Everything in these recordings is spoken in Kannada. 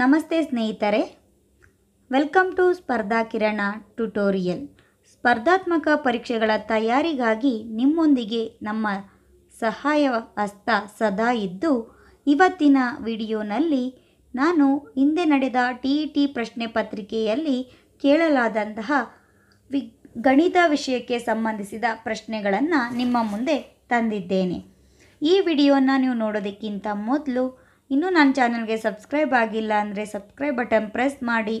ನಮಸ್ತೆ ಸ್ನೇಹಿತರೆ ವೆಲ್ಕಮ್ ಟು ಸ್ಪರ್ಧಾ ಕಿರಣ ಟ್ಯುಟೋರಿಯಲ್ ಸ್ಪರ್ಧಾತ್ಮಕ ಪರೀಕ್ಷೆಗಳ ತಯಾರಿಗಾಗಿ ನಿಮ್ಮೊಂದಿಗೆ ನಮ್ಮ ಸಹಾಯ ಹಸ್ತ ಸದಾ ಇದ್ದು ಇವತ್ತಿನ ವಿಡಿಯೋನಲ್ಲಿ ನಾನು ಹಿಂದೆ ನಡೆದ ಟಿ ಇ ಟಿ ಪ್ರಶ್ನೆ ಪತ್ರಿಕೆಯಲ್ಲಿ ಕೇಳಲಾದಂತಹ ವಿ ಗಣಿತ ವಿಷಯಕ್ಕೆ ಸಂಬಂಧಿಸಿದ ಪ್ರಶ್ನೆಗಳನ್ನು ನಿಮ್ಮ ಮುಂದೆ ತಂದಿದ್ದೇನೆ ಈ ವಿಡಿಯೋನ ನೀವು ನೋಡೋದಕ್ಕಿಂತ ಮೊದಲು ಇನ್ನೂ ನನ್ನ ಚಾನಲ್ಗೆ ಸಬ್ಸ್ಕ್ರೈಬ್ ಆಗಿಲ್ಲ ಅಂದರೆ ಸಬ್ಸ್ಕ್ರೈಬ್ ಬಟನ್ ಪ್ರೆಸ್ ಮಾಡಿ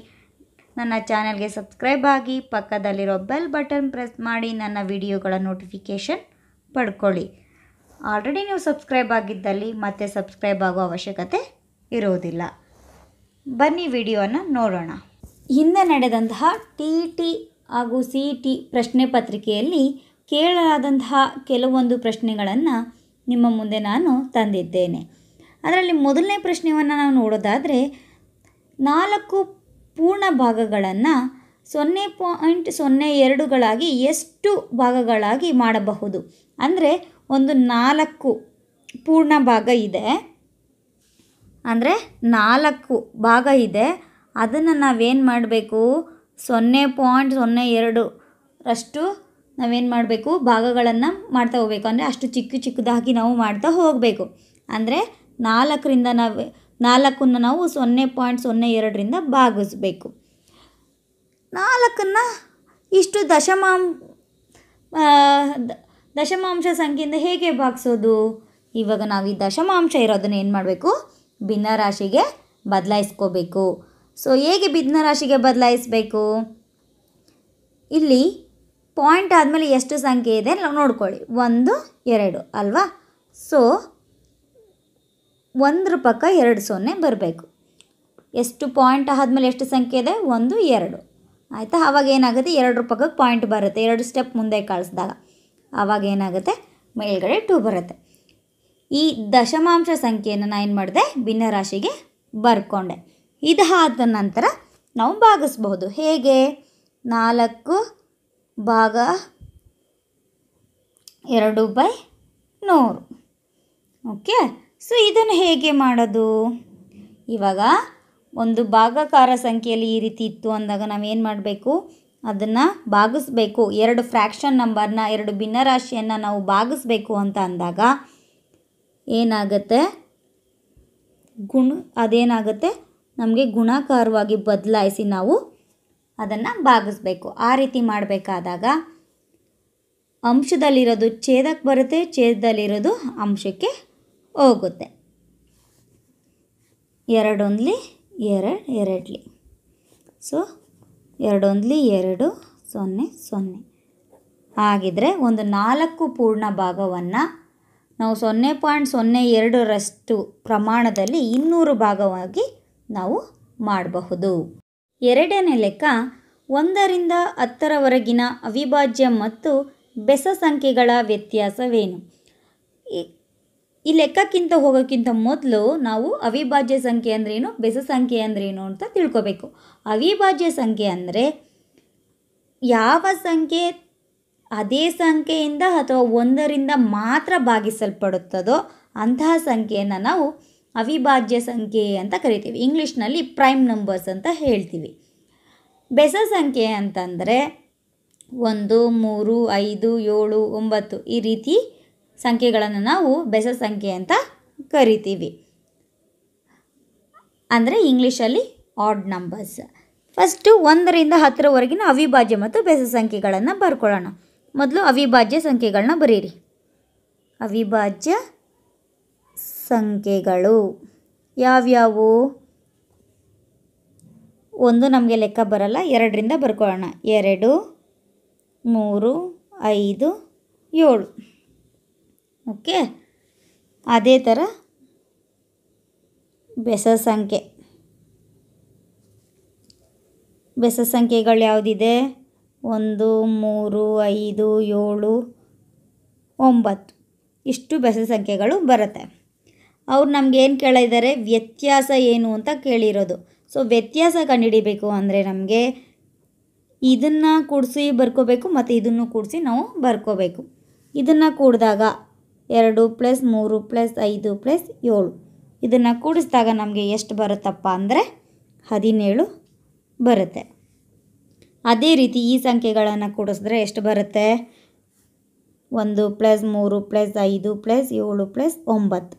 ನನ್ನ ಚಾನಲ್ಗೆ ಸಬ್ಸ್ಕ್ರೈಬ್ ಆಗಿ ಪಕ್ಕದಲ್ಲಿರೋ ಬೆಲ್ ಬಟನ್ ಪ್ರೆಸ್ ಮಾಡಿ ನನ್ನ ವಿಡಿಯೋಗಳ ನೋಟಿಫಿಕೇಷನ್ ಪಡ್ಕೊಳ್ಳಿ ಆಲ್ರೆಡಿ ನೀವು ಸಬ್ಸ್ಕ್ರೈಬ್ ಆಗಿದ್ದಲ್ಲಿ ಮತ್ತೆ ಸಬ್ಸ್ಕ್ರೈಬ್ ಆಗೋ ಅವಶ್ಯಕತೆ ಇರೋದಿಲ್ಲ ಬನ್ನಿ ವಿಡಿಯೋನ ನೋಡೋಣ ಹಿಂದೆ ನಡೆದಂತಹ ಟಿ ಟಿ ಹಾಗೂ ಸಿ ಟಿ ಪ್ರಶ್ನೆ ಪತ್ರಿಕೆಯಲ್ಲಿ ಕೇಳಲಾದಂತಹ ಕೆಲವೊಂದು ಪ್ರಶ್ನೆಗಳನ್ನು ನಿಮ್ಮ ಮುಂದೆ ನಾನು ತಂದಿದ್ದೇನೆ ಅದರಲ್ಲಿ ಮೊದಲನೇ ಪ್ರಶ್ನೆಯನ್ನು ನಾವು ನೋಡೋದಾದರೆ ನಾಲ್ಕು ಪೂರ್ಣ ಭಾಗಗಳನ್ನು ಸೊನ್ನೆ ಪಾಯಿಂಟ್ ಸೊನ್ನೆ ಎರಡುಗಳಾಗಿ ಎಷ್ಟು ಭಾಗಗಳಾಗಿ ಮಾಡಬಹುದು ಅಂದರೆ ಒಂದು ನಾಲ್ಕು ಪೂರ್ಣ ಭಾಗ ಇದೆ ಅಂದರೆ ನಾಲ್ಕು ಭಾಗ ಇದೆ ಅದನ್ನು ನಾವೇನು ಮಾಡಬೇಕು ಸೊನ್ನೆ ಪಾಯಿಂಟ್ ಸೊನ್ನೆ ಎರಡು ನಾವೇನು ಮಾಡಬೇಕು ಭಾಗಗಳನ್ನು ಮಾಡ್ತಾ ಹೋಗಬೇಕು ಅಂದರೆ ಅಷ್ಟು ಚಿಕ್ಕ ಚಿಕ್ಕದಾಗಿ ನಾವು ಮಾಡ್ತಾ ಹೋಗಬೇಕು ಅಂದರೆ ನಾಲ್ಕರಿಂದ ನಾವು ನಾಲ್ಕನ್ನು ನಾವು ಸೊನ್ನೆ ಪಾಯಿಂಟ್ ಸೊನ್ನೆ ಎರಡರಿಂದ ಭಾಗಿಸ್ಬೇಕು ನಾಲ್ಕನ್ನು ಇಷ್ಟು ದಶಮಾಂ ದಶಮಾಂಶ ಸಂಖ್ಯೆಯಿಂದ ಹೇಗೆ ಭಾಗಿಸೋದು ಇವಾಗ ನಾವು ಈ ದಶಮಾಂಶ ಇರೋದನ್ನು ಏನು ಮಾಡಬೇಕು ಭಿನ್ನರಾಶಿಗೆ ಬದಲಾಯಿಸ್ಕೋಬೇಕು ಸೊ ಹೇಗೆ ಭಿನ್ನರಾಶಿಗೆ ಬದಲಾಯಿಸ್ಬೇಕು ಇಲ್ಲಿ ಪಾಯಿಂಟ್ ಆದಮೇಲೆ ಎಷ್ಟು ಸಂಖ್ಯೆ ಇದೆ ನೋಡ್ಕೊಳ್ಳಿ ಒಂದು ಎರಡು ಅಲ್ವಾ ಸೊ ಒಂದ್ರ ಪಕ್ಕ ಎರಡು ಸೊನ್ನೆ ಬರಬೇಕು ಎಷ್ಟು ಪಾಯಿಂಟ್ ಆದಮೇಲೆ ಎಷ್ಟು ಸಂಖ್ಯೆ ಇದೆ ಒಂದು ಎರಡು ಆಯಿತಾ ಆವಾಗ ಏನಾಗುತ್ತೆ ಎರಡರ ಪಕ್ಕಕ್ಕೆ ಪಾಯಿಂಟ್ ಬರುತ್ತೆ ಎರಡು ಸ್ಟೆಪ್ ಮುಂದೆ ಕಳಿಸಿದಾಗ ಆವಾಗ ಏನಾಗುತ್ತೆ ಮೇಲ್ಗಡೆ ಟೂ ಬರುತ್ತೆ ಈ ದಶಮಾಂಶ ಸಂಖ್ಯೆಯನ್ನು ನಾನು ಏನು ಮಾಡಿದೆ ಭಿನ್ನರಾಶಿಗೆ ಬರ್ಕೊಂಡೆ ಇದಾದ ನಂತರ ನಾವು ಭಾಗಿಸ್ಬೋದು ಹೇಗೆ ನಾಲ್ಕು ಭಾಗ ಎರಡು ಬೈ ನೂರು ಓಕೆ ಸೊ ಇದನ್ನು ಹೇಗೆ ಮಾಡೋದು ಇವಾಗ ಒಂದು ಭಾಗಕಾರ ಸಂಖ್ಯೆಯಲ್ಲಿ ಈ ರೀತಿ ಇತ್ತು ಅಂದಾಗ ನಾವೇನು ಮಾಡಬೇಕು ಅದನ್ನು ಭಾಗಿಸ್ಬೇಕು ಎರಡು ಫ್ರ್ಯಾಕ್ಷನ್ ನಂಬರ್ನ ಎರಡು ಭಿನ್ನರಾಶಿಯನ್ನು ನಾವು ಭಾಗಿಸ್ಬೇಕು ಅಂತ ಅಂದಾಗ ಏನಾಗುತ್ತೆ ಗುಣ ಅದೇನಾಗುತ್ತೆ ನಮಗೆ ಗುಣಾಕಾರವಾಗಿ ಬದಲಾಯಿಸಿ ನಾವು ಅದನ್ನು ಭಾಗಿಸ್ಬೇಕು ಆ ರೀತಿ ಮಾಡಬೇಕಾದಾಗ ಅಂಶದಲ್ಲಿರೋದು ಛೇದಕ್ಕೆ ಬರುತ್ತೆ ಛೇದದಲ್ಲಿರೋದು ಅಂಶಕ್ಕೆ ಹೋಗುತ್ತೆ ಎರಡೊಂದ್ಲಿ ಎರಡು ಎರಡ್ಲಿ ಸೊ ಎರಡೊಂದ್ಲಿ ಎರಡು ಸೊನ್ನೆ ಸೊನ್ನೆ ಹಾಗಿದ್ರೆ ಒಂದು ನಾಲ್ಕು ಪೂರ್ಣ ಭಾಗವನ್ನು ನಾವು ಸೊನ್ನೆ ಪಾಯಿಂಟ್ ಸೊನ್ನೆ ಎರಡರಷ್ಟು ಪ್ರಮಾಣದಲ್ಲಿ ಇನ್ನೂರು ಭಾಗವಾಗಿ ನಾವು ಮಾಡಬಹುದು ಎರಡನೇ ಲೆಕ್ಕ ಒಂದರಿಂದ ಹತ್ತರವರೆಗಿನ ಅವಿಭಾಜ್ಯ ಮತ್ತು ಬೆಸ ಸಂಖ್ಯೆಗಳ ವ್ಯತ್ಯಾಸವೇನು ಈ ಲೆಕ್ಕಕ್ಕಿಂತ ಹೋಗೋಕ್ಕಿಂತ ಮೊದಲು ನಾವು ಅವಿಭಾಜ್ಯ ಸಂಖ್ಯೆ ಅಂದ್ರೇನು ಬೆಸ ಸಂಖ್ಯೆ ಅಂದ್ರೇನು ಅಂತ ತಿಳ್ಕೊಬೇಕು ಅವಿಭಾಜ್ಯ ಸಂಖ್ಯೆ ಅಂದರೆ ಯಾವ ಸಂಖ್ಯೆ ಅದೇ ಸಂಖ್ಯೆಯಿಂದ ಅಥವಾ ಒಂದರಿಂದ ಮಾತ್ರ ಭಾಗಿಸಲ್ಪಡುತ್ತದೋ ಅಂತಹ ಸಂಖ್ಯೆಯನ್ನು ನಾವು ಅವಿಭಾಜ್ಯ ಸಂಖ್ಯೆ ಅಂತ ಕರಿತೀವಿ ಇಂಗ್ಲೀಷ್ನಲ್ಲಿ ಪ್ರೈಮ್ ನಂಬರ್ಸ್ ಅಂತ ಹೇಳ್ತೀವಿ ಬೆಸ ಸಂಖ್ಯೆ ಅಂತಂದರೆ ಒಂದು ಮೂರು ಐದು ಏಳು ಒಂಬತ್ತು ಈ ರೀತಿ ಸಂಖ್ಯೆಗಳನ್ನು ನಾವು ಬೆಸ ಸಂಖ್ಯೆ ಅಂತ ಕರಿತೀವಿ ಅಂದರೆ ಇಂಗ್ಲೀಷಲ್ಲಿ ಆಡ್ ನಂಬರ್ಸ್ ಫಸ್ಟು ಒಂದರಿಂದ ಹತ್ತರವರೆಗಿನ ಅವಿಭಾಜ್ಯ ಮತ್ತು ಬೆಸ ಸಂಖ್ಯೆಗಳನ್ನು ಬರ್ಕೊಳ್ಳೋಣ ಮೊದಲು ಅವಿಭಾಜ್ಯ ಸಂಖ್ಯೆಗಳನ್ನ ಬರೀರಿ ಅವಿಭಾಜ್ಯ ಸಂಖ್ಯೆಗಳು ಯಾವ್ಯಾವು ಒಂದು ನಮಗೆ ಲೆಕ್ಕ ಬರಲ್ಲ ಎರಡರಿಂದ ಬರ್ಕೊಳ್ಳೋಣ ಎರಡು ಮೂರು ಐದು ಏಳು ಓಕೆ ಅದೇ ಥರ ಬೆಸ ಸಂಖ್ಯೆ ಬೆಸ ಸಂಖ್ಯೆಗಳು ಯಾವುದಿದೆ ಒಂದು ಮೂರು ಐದು ಏಳು ಒಂಬತ್ತು ಇಷ್ಟು ಬೆಸ ಸಂಖ್ಯೆಗಳು ಬರುತ್ತೆ ಅವ್ರು ನಮ್ಗೆ ಏನು ಕೇಳಿದ್ದಾರೆ ವ್ಯತ್ಯಾಸ ಏನು ಅಂತ ಕೇಳಿರೋದು ಸೊ ವ್ಯತ್ಯಾಸ ಕಂಡುಹಿಡಿಬೇಕು ಅಂದರೆ ನಮಗೆ ಇದನ್ನು ಕೂಡಿಸಿ ಬರ್ಕೋಬೇಕು ಮತ್ತು ಇದನ್ನು ಕೂಡಿಸಿ ನಾವು ಬರ್ಕೋಬೇಕು ಇದನ್ನು ಕೂಡಿದಾಗ ಎರಡು ಪ್ಲಸ್ ಮೂರು ಪ್ಲಸ್ ಐದು ಪ್ಲಸ್ ಏಳು ಇದನ್ನು ಕೂಡಿಸಿದಾಗ ನಮಗೆ ಎಷ್ಟು ಬರುತ್ತಪ್ಪ ಅಂದರೆ ಹದಿನೇಳು ಬರುತ್ತೆ ಅದೇ ರೀತಿ ಈ ಸಂಖ್ಯೆಗಳನ್ನು ಕೂಡಿಸಿದ್ರೆ ಎಷ್ಟು ಬರುತ್ತೆ ಒಂದು ಪ್ಲಸ್ ಮೂರು ಪ್ಲಸ್ ಐದು ಪ್ಲಸ್ ಏಳು ಪ್ಲಸ್ ಒಂಬತ್ತು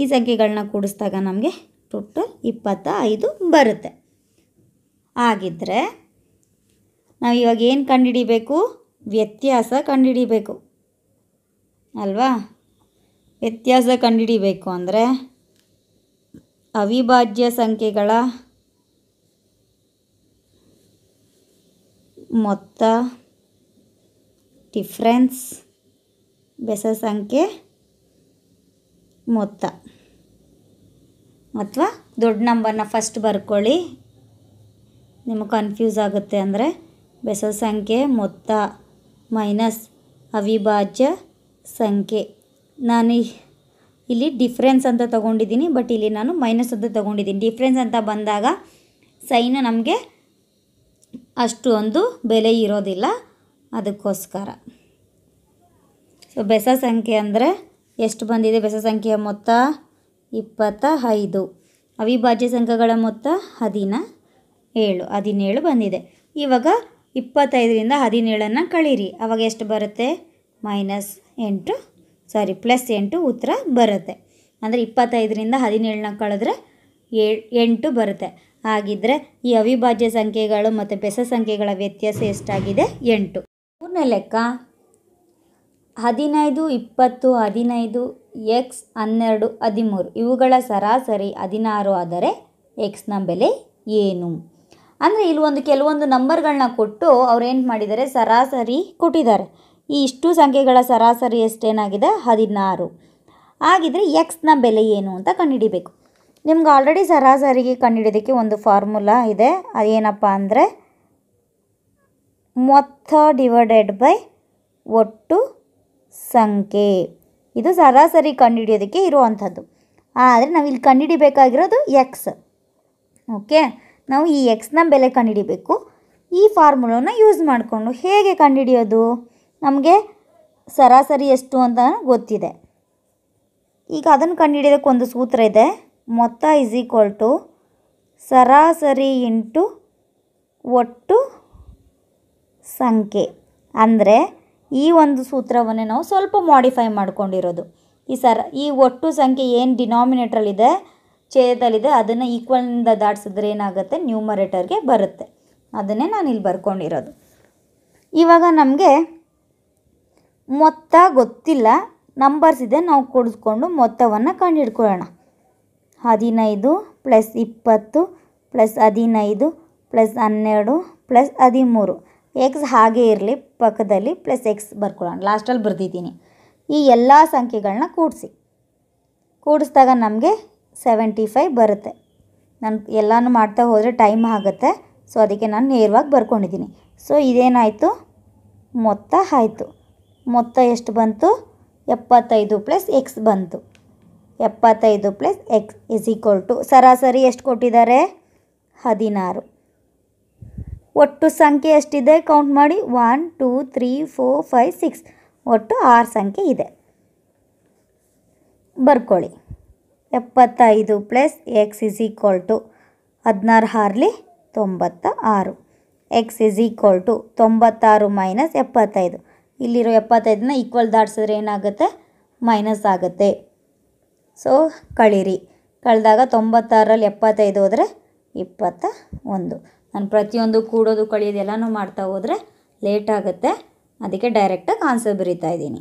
ಈ ಸಂಖ್ಯೆಗಳನ್ನ ಕೂಡಿಸಿದಾಗ ನಮಗೆ ಟೊಟ್ಟು ಇಪ್ಪತ್ತ ಐದು ಬರುತ್ತೆ ಹಾಗಿದ್ದರೆ ನಾವು ಇವಾಗ ಏನು ಕಂಡುಹಿಡಿಬೇಕು ವ್ಯತ್ಯಾಸ ಕಂಡುಹಿಡಿಬೇಕು ಅಲ್ವಾ ವ್ಯತ್ಯಾಸ ಕಂಡುಹಿಡಿಬೇಕು ಅಂದರೆ ಅವಿಭಾಜ್ಯ ಸಂಖ್ಯೆಗಳ ಮೊತ್ತ ಡಿಫ್ರೆನ್ಸ್ ಬೆಸ ಸಂಖ್ಯೆ ಮೊತ್ತ ಅಥವಾ ದೊಡ್ಡ ನಂಬರ್ನ ಫಸ್ಟ್ ಬರ್ಕೊಳ್ಳಿ ನಿಮಗೆ ಕನ್ಫ್ಯೂಸ್ ಆಗುತ್ತೆ ಅಂದರೆ ಬೆಸ ಸಂಖ್ಯೆ ಮೊತ್ತ ಮೈನಸ್ ಅವಿಭಾಜ್ಯ ಸಂಖ್ಯೆ ನಾನು ಇಲ್ಲಿ ಡಿಫ್ರೆನ್ಸ್ ಅಂತ ತೊಗೊಂಡಿದ್ದೀನಿ ಬಟ್ ಇಲ್ಲಿ ನಾನು ಮೈನಸ್ ಅಂತ ತೊಗೊಂಡಿದ್ದೀನಿ ಡಿಫ್ರೆನ್ಸ್ ಅಂತ ಬಂದಾಗ ಸೈನು ನಮಗೆ ಅಷ್ಟು ಒಂದು ಬೆಲೆ ಇರೋದಿಲ್ಲ ಅದಕ್ಕೋಸ್ಕರ ಸೊ ಬೆಸ ಸಂಖ್ಯೆ ಅಂದರೆ ಎಷ್ಟು ಬಂದಿದೆ ಬೆಸ ಸಂಖ್ಯೆಯ ಮೊತ್ತ ಇಪ್ಪತ್ತ ಐದು ಅವಿಭಾಜ್ಯ ಸಂಖ್ಯೆಗಳ ಮೊತ್ತ ಹದಿನ ಏಳು ಹದಿನೇಳು ಬಂದಿದೆ ಇವಾಗ ಇಪ್ಪತ್ತೈದರಿಂದ ಹದಿನೇಳನ್ನು ಕಳೀರಿ ಅವಾಗ ಎಷ್ಟು ಬರುತ್ತೆ ಮೈನಸ್ ಎಂಟು ಸಾರಿ ಪ್ಲಸ್ ಎಂಟು ಉತ್ತರ ಬರುತ್ತೆ ಅಂದರೆ ಇಪ್ಪತ್ತೈದರಿಂದ ಹದಿನೇಳನ್ನ ಕಳೆದ್ರೆ ಎಂಟು ಬರುತ್ತೆ ಹಾಗಿದ್ದರೆ ಈ ಅವಿಭಾಜ್ಯ ಸಂಖ್ಯೆಗಳು ಮತ್ತು ಬೆಸ ಸಂಖ್ಯೆಗಳ ವ್ಯತ್ಯಾಸ ಎಷ್ಟಾಗಿದೆ ಎಂಟು ಮೂರನೇ ಲೆಕ್ಕ ಹದಿನೈದು ಇಪ್ಪತ್ತು ಹದಿನೈದು ಎಕ್ಸ್ ಹನ್ನೆರಡು ಹದಿಮೂರು ಇವುಗಳ ಸರಾಸರಿ ಹದಿನಾರು ಆದರೆ ಎಕ್ಸ್ನ ಬೆಲೆ ಏನು ಅಂದರೆ ಇಲ್ಲಿ ಒಂದು ಕೆಲವೊಂದು ನಂಬರ್ಗಳನ್ನ ಕೊಟ್ಟು ಅವ್ರು ಏನು ಮಾಡಿದ್ದಾರೆ ಸರಾಸರಿ ಕೊಟ್ಟಿದ್ದಾರೆ ಈ ಇಷ್ಟು ಸಂಖ್ಯೆಗಳ ಸರಾಸರಿ ಎಷ್ಟೇನಾಗಿದೆ ಹದಿನಾರು ಹಾಗಿದ್ರೆ ಎಕ್ಸ್ನ ಬೆಲೆ ಏನು ಅಂತ ಕಂಡುಹಿಡಿಬೇಕು ನಿಮ್ಗೆ ಆಲ್ರೆಡಿ ಸರಾಸರಿಗೆ ಕಂಡುಹಿಡೋದಕ್ಕೆ ಒಂದು ಫಾರ್ಮುಲಾ ಇದೆ ಅದೇನಪ್ಪ ಅಂದರೆ ಮೊತ್ತ ಡಿವೈಡೆಡ್ ಬೈ ಒಟ್ಟು ಸಂಖ್ಯೆ ಇದು ಸರಾಸರಿ ಕಂಡುಹಿಡಿಯೋದಕ್ಕೆ ಇರುವಂಥದ್ದು ಆದರೆ ನಾವು ಇಲ್ಲಿ ಕಂಡುಹಿಡಿಬೇಕಾಗಿರೋದು ಎಕ್ಸ್ ಓಕೆ ನಾವು ಈ ಎಕ್ಸ್ನ ಬೆಲೆ ಕಂಡುಹಿಡಿಬೇಕು ಈ ಫಾರ್ಮುಲಾನ ಯೂಸ್ ಮಾಡಿಕೊಂಡು ಹೇಗೆ ಕಂಡುಹಿಡಿಯೋದು ನಮಗೆ ಸರಾಸರಿ ಎಷ್ಟು ಅಂತ ಗೊತ್ತಿದೆ ಈಗ ಅದನ್ನು ಕಂಡುಹಿಡಿಯೋದಕ್ಕೆ ಒಂದು ಸೂತ್ರ ಇದೆ ಮೊತ್ತ ಇಸ್ ಈಕ್ವಲ್ ಟು ಸರಾಸರಿ ಇಂಟು ಒಟ್ಟು ಸಂಖ್ಯೆ ಅಂದರೆ ಈ ಒಂದು ಸೂತ್ರವನ್ನೇ ನಾವು ಸ್ವಲ್ಪ ಮಾಡಿಫೈ ಮಾಡ್ಕೊಂಡಿರೋದು ಈ ಸರ ಈ ಒಟ್ಟು ಸಂಖ್ಯೆ ಏನು ಡಿನಾಮಿನೇಟ್ರಲ್ಲಿದೆ ಛೇದದಲ್ಲಿದೆ ಅದನ್ನು ಈಕ್ವಲ್ನಿಂದ ದಾಟಿಸಿದ್ರೆ ಏನಾಗುತ್ತೆ ನ್ಯೂಮರೇಟರ್ಗೆ ಬರುತ್ತೆ ಅದನ್ನೇ ನಾನು ಇಲ್ಲಿ ಬರ್ಕೊಂಡಿರೋದು ಇವಾಗ ನಮಗೆ ಮೊತ್ತ ಗೊತ್ತಿಲ್ಲ ನಂಬರ್ಸ್ ಇದೆ ನಾವು ಕೂಡಿಸ್ಕೊಂಡು ಮೊತ್ತವನ್ನು ಕಂಡುಹಿಡ್ಕೊಳ್ಳೋಣ ಹದಿನೈದು ಪ್ಲಸ್ ಇಪ್ಪತ್ತು ಪ್ಲಸ್ ಹದಿನೈದು ಪ್ಲಸ್ ಹನ್ನೆರಡು ಪ್ಲಸ್ ಹದಿಮೂರು ಎಕ್ಸ್ ಹಾಗೆ ಇರಲಿ ಪಕ್ಕದಲ್ಲಿ ಪ್ಲಸ್ ಎಕ್ಸ್ ಬರ್ಕೊಳ್ಳೋಣ ಲಾಸ್ಟಲ್ಲಿ ಬರೆದಿದ್ದೀನಿ ಈ ಎಲ್ಲ ಸಂಖ್ಯೆಗಳನ್ನ ಕೂಡಿಸಿ ಕೂಡಿಸ್ದಾಗ ನಮಗೆ ಸೆವೆಂಟಿ ಫೈವ್ ಬರುತ್ತೆ ನಾನು ಎಲ್ಲನೂ ಮಾಡ್ತಾ ಹೋದರೆ ಟೈಮ್ ಆಗುತ್ತೆ ಸೊ ಅದಕ್ಕೆ ನಾನು ನೇರವಾಗಿ ಬರ್ಕೊಂಡಿದ್ದೀನಿ ಸೊ ಇದೇನಾಯಿತು ಮೊತ್ತ ಆಯಿತು ಮೊತ್ತ ಎಷ್ಟು ಬಂತು ಎಪ್ಪತ್ತೈದು ಪ್ಲಸ್ ಎಕ್ಸ್ ಬಂತು ಎಪ್ಪತ್ತೈದು plus x is equal to ಸರಾಸರಿ ಎಷ್ಟು ಕೊಟ್ಟಿದ್ದಾರೆ ಹದಿನಾರು ಒಟ್ಟು ಸಂಖ್ಯೆ ಎಷ್ಟಿದೆ ಕೌಂಟ್ ಮಾಡಿ one two three four five six ಒಟ್ಟು ಆರು ಸಂಖ್ಯೆ ಇದೆ ಬರ್ಕೊಳ್ಳಿ ಎಪ್ಪತ್ತೈದು plus x is equal to ಹದಿನಾರು ಹಾರ್ಲಿ ತೊಂಬತ್ತ ಆರು ಎಕ್ಸ್ ಇಸ್ ಈಕ್ವಲ್ ಟು ತೊಂಬತ್ತಾರು ಮೈನಸ್ ಎಪ್ಪತ್ತೈದು ಇಲ್ಲಿರೋ ಎಪ್ಪತ್ತೈದನ್ನ ಈಕ್ವಲ್ ದಾಟ್ಸಿದ್ರೆ ಏನಾಗುತ್ತೆ ಮೈನಸ್ ಆಗುತ್ತೆ ಸೊ ಕಳೀರಿ ಕಳೆದಾಗ ತೊಂಬತ್ತಾರಲ್ಲಿ ಎಪ್ಪತ್ತೈದು ಹೋದರೆ ಇಪ್ಪತ್ತ ಒಂದು ನಾನು ಪ್ರತಿಯೊಂದು ಕೂಡೋದು ಕಳಿಯೋದು ಎಲ್ಲನೂ ಮಾಡ್ತಾ ಹೋದರೆ ಲೇಟ್ ಆಗುತ್ತೆ ಅದಕ್ಕೆ ಡೈರೆಕ್ಟಾಗಿ ಆನ್ಸರ್ ಬರೀತಾ ಇದ್ದೀನಿ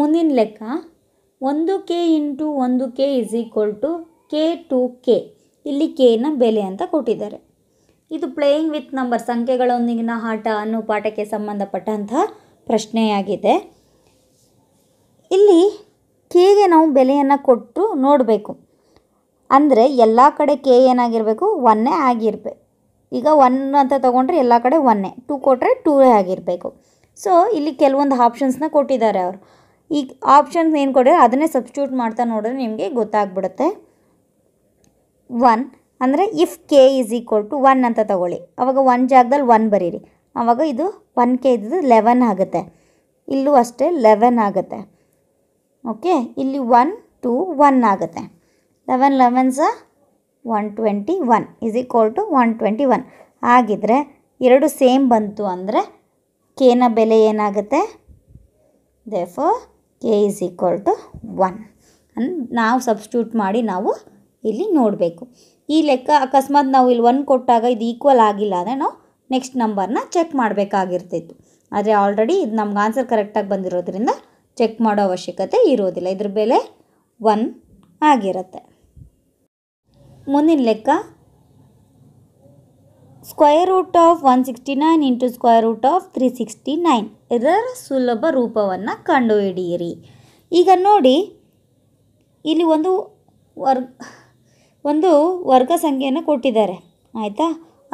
ಮುಂದಿನ ಲೆಕ್ಕ ಒಂದು ಕೆ ಇಂಟು ಒಂದು k is equal to k to k ಇಲ್ಲಿ ಕೆನ ಬೆಲೆ ಅಂತ ಕೊಟ್ಟಿದ್ದಾರೆ ಇದು ಪ್ಲೇಯಿಂಗ್ ವಿತ್ ನಂಬರ್ ಸಂಖ್ಯೆಗಳೊಂದಿಗಿನ ಆಟ ಅನ್ನೋ ಪಾಠಕ್ಕೆ ಸಂಬಂಧಪಟ್ಟಂತಹ ಪ್ರಶ್ನೆಯಾಗಿದೆ ಇಲ್ಲಿ ಕೆಗೆ ನಾವು ಬೆಲೆಯನ್ನು ಕೊಟ್ಟು ನೋಡಬೇಕು ಅಂದರೆ ಎಲ್ಲ ಕಡೆ ಕೆ ಏನಾಗಿರಬೇಕು ಒನ್ನೇ ಆಗಿರಬೇಕು ಈಗ ಒನ್ ಅಂತ ತೊಗೊಂಡ್ರೆ ಎಲ್ಲ ಕಡೆ ಒನ್ನೇ ಟೂ ಕೊಟ್ಟರೆ ಟೂವೇ ಆಗಿರಬೇಕು ಸೊ ಇಲ್ಲಿ ಕೆಲವೊಂದು ಆಪ್ಷನ್ಸ್ನ ಕೊಟ್ಟಿದ್ದಾರೆ ಅವರು ಈ ಆಪ್ಷನ್ಸ್ ಏನು ಕೊಟ್ಟರೆ ಅದನ್ನೇ ಸಬ್ಸ್ಟ್ಯೂಟ್ ಮಾಡ್ತಾ ನೋಡಿದ್ರೆ ನಿಮಗೆ ಗೊತ್ತಾಗ್ಬಿಡುತ್ತೆ ಒನ್ ಅಂದರೆ if k is equal to one ಅಂತ ತಗೊಳ್ಳಿ ಅವಾಗ ಒನ್ ಜಾಗದಲ್ಲಿ ಒನ್ ಬರೀರಿ ಆವಾಗ ಇದು ಒನ್ ಕೆ ಇದ್ದು ಲೆವೆನ್ ಆಗುತ್ತೆ ಇಲ್ಲೂ ಅಷ್ಟೇ ಲೆವೆನ್ ಆಗುತ್ತೆ ಓಕೆ ಇಲ್ಲಿ ಒನ್ ಟು ಒನ್ ಆಗುತ್ತೆ ಲೆವೆನ್ ಲೆವೆನ್ ಸಹ one twenty one is equal to one twenty one ಆಗಿದ್ದರೆ ಎರಡು ಸೇಮ್ ಬಂತು ಅಂದರೆ ಕೆನ ಬೆಲೆ ಏನಾಗುತ್ತೆ therefore k is equal to one ಅನ್ ನಾವು ಸಬ್ಸ್ಟ್ಯೂಟ್ ಮಾಡಿ ನಾವು ಇಲ್ಲಿ ನೋಡಬೇಕು ಈ ಲೆಕ್ಕ ಅಕಸ್ಮಾತ್ ನಾವು ಇಲ್ಲಿ ಒನ್ ಕೊಟ್ಟಾಗ ಇದು ಈಕ್ವಲ್ ಆಗಿಲ್ಲ ಅಂದರೆ ನಾವು ನೆಕ್ಸ್ಟ್ ನಂಬರ್ನ ಚೆಕ್ ಮಾಡಬೇಕಾಗಿರ್ತಿತ್ತು ಆದರೆ ಆಲ್ರೆಡಿ ಇದು ನಮ್ಗೆ ಆನ್ಸರ್ ಕರೆಕ್ಟಾಗಿ ಬಂದಿರೋದ್ರಿಂದ ಚೆಕ್ ಮಾಡೋ ಅವಶ್ಯಕತೆ ಇರೋದಿಲ್ಲ ಇದ್ರ ಬೆಲೆ ಒನ್ ಆಗಿರುತ್ತೆ ಮುಂದಿನ ಲೆಕ್ಕ square root of one sixty nine into square root of three sixty nine ಇದರ ಸುಲಭ ರೂಪವನ್ನು ಕಂಡುಹಿಡಿಯಿರಿ ಈಗ ನೋಡಿ ಇಲ್ಲಿ ಒಂದು ವರ್ಗ ಒಂದು ವರ್ಗ ಸಂಖ್ಯೆಯನ್ನು ಕೊಟ್ಟಿದ್ದಾರೆ ಆಯಿತಾ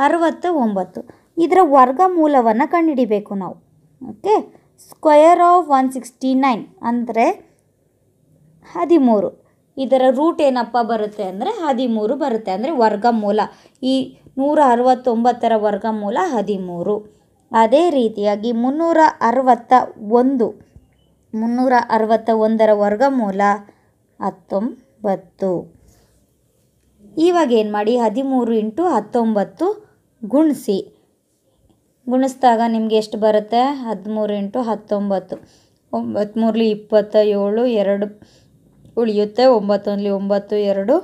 ಅರವತ್ತ ಒಂಬತ್ತು ಇದರ ವರ್ಗ ಮೂಲವನ್ನು ಕಂಡುಹಿಡಿಬೇಕು ನಾವು okay square of one sixty nine ಅಂದರೆ ಹದಿಮೂರು ಇದರ ರೂಟ್ ಏನಪ್ಪ ಬರುತ್ತೆ ಅಂದರೆ ಹದಿಮೂರು ಬರುತ್ತೆ ಅಂದರೆ ವರ್ಗ ಮೂಲ ಈ ನೂರ ಅರವತ್ತೊಂಬತ್ತರ ವರ್ಗ ಮೂಲ ಹದಿಮೂರು ಅದೇ ರೀತಿಯಾಗಿ ಮುನ್ನೂರ ಅರವತ್ತ ಒಂದು ಮುನ್ನೂರ ಅರವತ್ತ ಒಂದರ ವರ್ಗ ಮೂಲ ಹತ್ತೊಂಬತ್ತು ಇವಾಗ ಏನು ಮಾಡಿ ಹದಿಮೂರು ಇಂಟು ಹತ್ತೊಂಬತ್ತು ಗುಣಿಸಿ ಗುಣಿಸಿದಾಗ ನಿಮಗೆ ಎಷ್ಟು ಬರುತ್ತೆ ಹದಿಮೂರು ಇಂಟು ಹತ್ತೊಂಬತ್ತು ಒಂಬತ್ತ್ಮೂರಲಿ ಇಪ್ಪತ್ತ ಏಳು ಎರಡು ಉಳಿಯುತ್ತೆ ಒಂಬತ್ತೊಂದಲಿ ಒಂಬತ್ತು ಎರಡು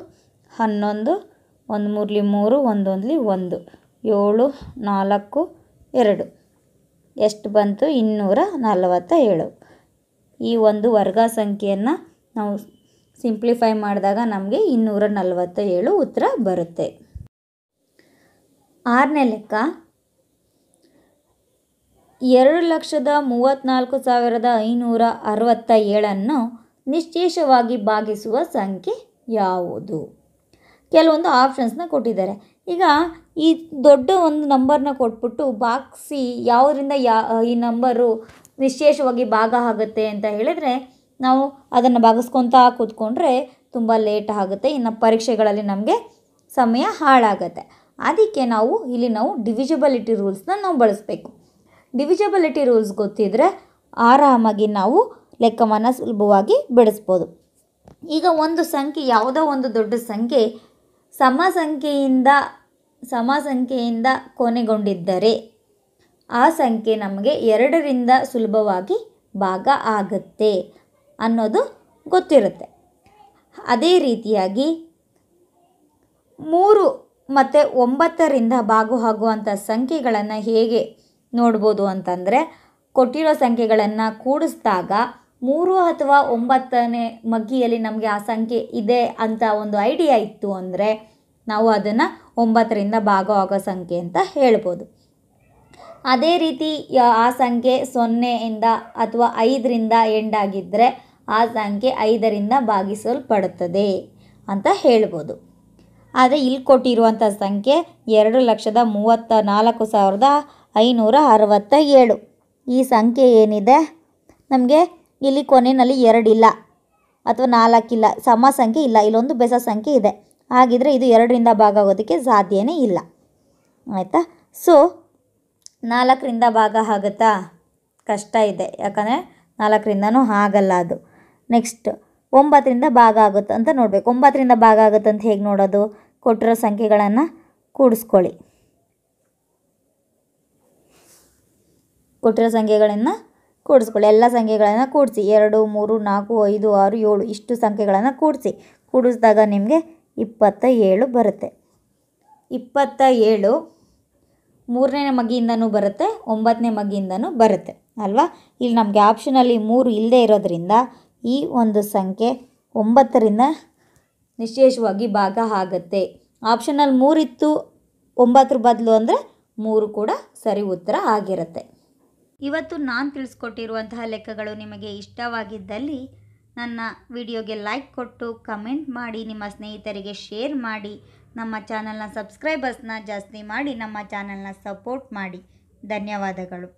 ಹನ್ನೊಂದು ಒಂದು ಮೂರಲಿ ಮೂರು ಒಂದೊಂದಲಿ ಒಂದು ಏಳು ನಾಲ್ಕು ಎರಡು ಎಷ್ಟು ಬಂತು ಇನ್ನೂರ ನಲವತ್ತ ಏಳು ಈ ಒಂದು ವರ್ಗ ಸಂಖ್ಯೆಯನ್ನು ನಾವು ಸಿಂಪ್ಲಿಫೈ ಮಾಡಿದಾಗ ನಮಗೆ ಇನ್ನೂರ ನಲವತ್ತ ಏಳು ಉತ್ತರ ಬರುತ್ತೆ ಆರನೇ ಲೆಕ್ಕ ಎರಡು ಲಕ್ಷದ ಮೂವತ್ತ್ನಾಲ್ಕು ಸಾವಿರದ ಐನೂರ ಅರವತ್ತ ಏಳನ್ನು ನಿಶ್ಚೇಷವಾಗಿ ಭಾಗಿಸುವ ಸಂಖ್ಯೆ ಯಾವುದು ಕೆಲವೊಂದು ಆಪ್ಷನ್ಸ್ನ ಕೊಟ್ಟಿದ್ದಾರೆ ಈಗ ಈ ದೊಡ್ಡ ಒಂದು ನಂಬರ್ನ ಕೊಟ್ಬಿಟ್ಟು ಬಾಕ್ಸಿ ಯಾವುದರಿಂದ ಯಾ ಈ ನಂಬರು ನಿಶ್ಚೇಷವಾಗಿ ಭಾಗ ಆಗುತ್ತೆ ಅಂತ ಹೇಳಿದರೆ ನಾವು ಅದನ್ನು ಭಾಗಿಸ್ಕೊತಾ ಕೂತ್ಕೊಂಡ್ರೆ ತುಂಬ ಲೇಟ್ ಆಗುತ್ತೆ ಇನ್ನು ಪರೀಕ್ಷೆಗಳಲ್ಲಿ ನಮಗೆ ಸಮಯ ಹಾಳಾಗುತ್ತೆ ಅದಕ್ಕೆ ನಾವು ಇಲ್ಲಿ ನಾವು ಡಿವಿಜಿಬಿಲಿಟಿ ರೂಲ್ಸ್ನ ನಾವು ಬಳಸಬೇಕು ಡಿವಿಜಬಿಲಿಟಿ ರೂಲ್ಸ್ ಗೊತ್ತಿದ್ದರೆ ಆರಾಮಾಗಿ ನಾವು ಲೆಕ್ಕವನ್ನು ಸುಲಭವಾಗಿ ಬಿಡಿಸ್ಬೋದು ಈಗ ಒಂದು ಸಂಖ್ಯೆ ಯಾವುದೋ ಒಂದು ದೊಡ್ಡ ಸಂಖ್ಯೆ ಸಮ ಸಂಖ್ಯೆಯಿಂದ ಸಮ ಸಂಖ್ಯೆಯಿಂದ ಕೊನೆಗೊಂಡಿದ್ದರೆ ಆ ಸಂಖ್ಯೆ ನಮಗೆ ಎರಡರಿಂದ ಸುಲಭವಾಗಿ ಭಾಗ ಆಗುತ್ತೆ ಅನ್ನೋದು ಗೊತ್ತಿರುತ್ತೆ ಅದೇ ರೀತಿಯಾಗಿ ಮೂರು ಮತ್ತು ಒಂಬತ್ತರಿಂದ ಭಾಗವಾಗುವಂಥ ಸಂಖ್ಯೆಗಳನ್ನು ಹೇಗೆ ನೋಡ್ಬೋದು ಅಂತಂದರೆ ಕೊಟ್ಟಿರೋ ಸಂಖ್ಯೆಗಳನ್ನು ಕೂಡಿಸಿದಾಗ ಮೂರು ಅಥವಾ ಒಂಬತ್ತನೇ ಮಗ್ಗಿಯಲ್ಲಿ ನಮಗೆ ಆ ಸಂಖ್ಯೆ ಇದೆ ಅಂತ ಒಂದು ಐಡಿಯಾ ಇತ್ತು ಅಂದರೆ ನಾವು ಅದನ್ನು ಒಂಬತ್ತರಿಂದ ಭಾಗ ಸಂಖ್ಯೆ ಅಂತ ಹೇಳ್ಬೋದು ಅದೇ ರೀತಿ ಆ ಸಂಖ್ಯೆ ಸೊನ್ನೆಯಿಂದ ಅಥವಾ ಐದರಿಂದ ಎಂಡಾಗಿದ್ದರೆ ಆ ಸಂಖ್ಯೆ ಐದರಿಂದ ಭಾಗಿಸಲ್ಪಡುತ್ತದೆ ಅಂತ ಹೇಳ್ಬೋದು ಆದರೆ ಇಲ್ಲಿ ಕೊಟ್ಟಿರುವಂಥ ಸಂಖ್ಯೆ ಎರಡು ಲಕ್ಷದ ಮೂವತ್ತ ನಾಲ್ಕು ಸಾವಿರದ ಐನೂರ ಅರವತ್ತ ಏಳು ಈ ಸಂಖ್ಯೆ ಏನಿದೆ ನಮಗೆ ಇಲ್ಲಿ ಕೊನೆಯಲ್ಲಿ ಎರಡಿಲ್ಲ ಅಥವಾ ನಾಲ್ಕಿಲ್ಲ ಸಮ ಸಂಖ್ಯೆ ಇಲ್ಲ ಇಲ್ಲೊಂದು ಬೆಸ ಸಂಖ್ಯೆ ಇದೆ ಹಾಗಿದ್ರೆ ಇದು ಎರಡರಿಂದ ಭಾಗ ಆಗೋದಕ್ಕೆ ಸಾಧ್ಯನೇ ಇಲ್ಲ ಆಯಿತಾ ಸೊ ನಾಲ್ಕರಿಂದ ಭಾಗ ಆಗುತ್ತಾ ಕಷ್ಟ ಇದೆ ಯಾಕಂದರೆ ನಾಲ್ಕರಿಂದನೂ ಆಗಲ್ಲ ಅದು ನೆಕ್ಸ್ಟ್ ಒಂಬತ್ತರಿಂದ ಭಾಗ ಆಗುತ್ತೆ ಅಂತ ನೋಡಬೇಕು ಒಂಬತ್ತರಿಂದ ಭಾಗ ಆಗುತ್ತೆ ಅಂತ ಹೇಗೆ ನೋಡೋದು ಕೊಟ್ಟಿರೋ ಸಂಖ್ಯೆಗಳನ್ನು ಕೂಡಿಸ್ಕೊಳ್ಳಿ ಕೊಟ್ಟಿರೋ ಸಂಖ್ಯೆಗಳನ್ನು ಕೂಡಿಸ್ಕೊಳ್ಳಿ ಎಲ್ಲ ಸಂಖ್ಯೆಗಳನ್ನು ಕೂಡಿಸಿ ಎರಡು ಮೂರು ನಾಲ್ಕು ಐದು ಆರು ಏಳು ಇಷ್ಟು ಸಂಖ್ಯೆಗಳನ್ನು ಕೂಡಿಸಿ ಕೂಡಿಸಿದಾಗ ನಿಮಗೆ ಇಪ್ಪತ್ತ ಏಳು ಬರುತ್ತೆ ಇಪ್ಪತ್ತ ಏಳು ಮೂರನೇ ಮಗಿಯಿಂದನೂ ಬರುತ್ತೆ ಒಂಬತ್ತನೇ ಮಗಿಯಿಂದನೂ ಬರುತ್ತೆ ಅಲ್ವಾ ಇಲ್ಲಿ ನಮಗೆ ಆಪ್ಷನಲ್ಲಿ ಮೂರು ಇಲ್ಲದೆ ಇರೋದ್ರಿಂದ ಈ ಒಂದು ಸಂಖ್ಯೆ ಒಂಬತ್ತರಿಂದ ನಿಶೇಷವಾಗಿ ಭಾಗ ಆಗುತ್ತೆ ಆಪ್ಷನಲ್ಲಿ ಮೂರಿತ್ತು ಒಂಬತ್ತರ ಬದಲು ಅಂದರೆ ಮೂರು ಕೂಡ ಸರಿ ಉತ್ತರ ಆಗಿರುತ್ತೆ ಇವತ್ತು ನಾನು ತಿಳಿಸ್ಕೊಟ್ಟಿರುವಂತಹ ಲೆಕ್ಕಗಳು ನಿಮಗೆ ಇಷ್ಟವಾಗಿದ್ದಲ್ಲಿ ನನ್ನ ವಿಡಿಯೋಗೆ ಲೈಕ್ ಕೊಟ್ಟು ಕಮೆಂಟ್ ಮಾಡಿ ನಿಮ್ಮ ಸ್ನೇಹಿತರಿಗೆ ಶೇರ್ ಮಾಡಿ ನಮ್ಮ ಚಾನಲ್ನ ಸಬ್ಸ್ಕ್ರೈಬರ್ಸ್ನ ಜಾಸ್ತಿ ಮಾಡಿ ನಮ್ಮ ಚಾನಲ್ನ ಸಪೋರ್ಟ್ ಮಾಡಿ ಧನ್ಯವಾದಗಳು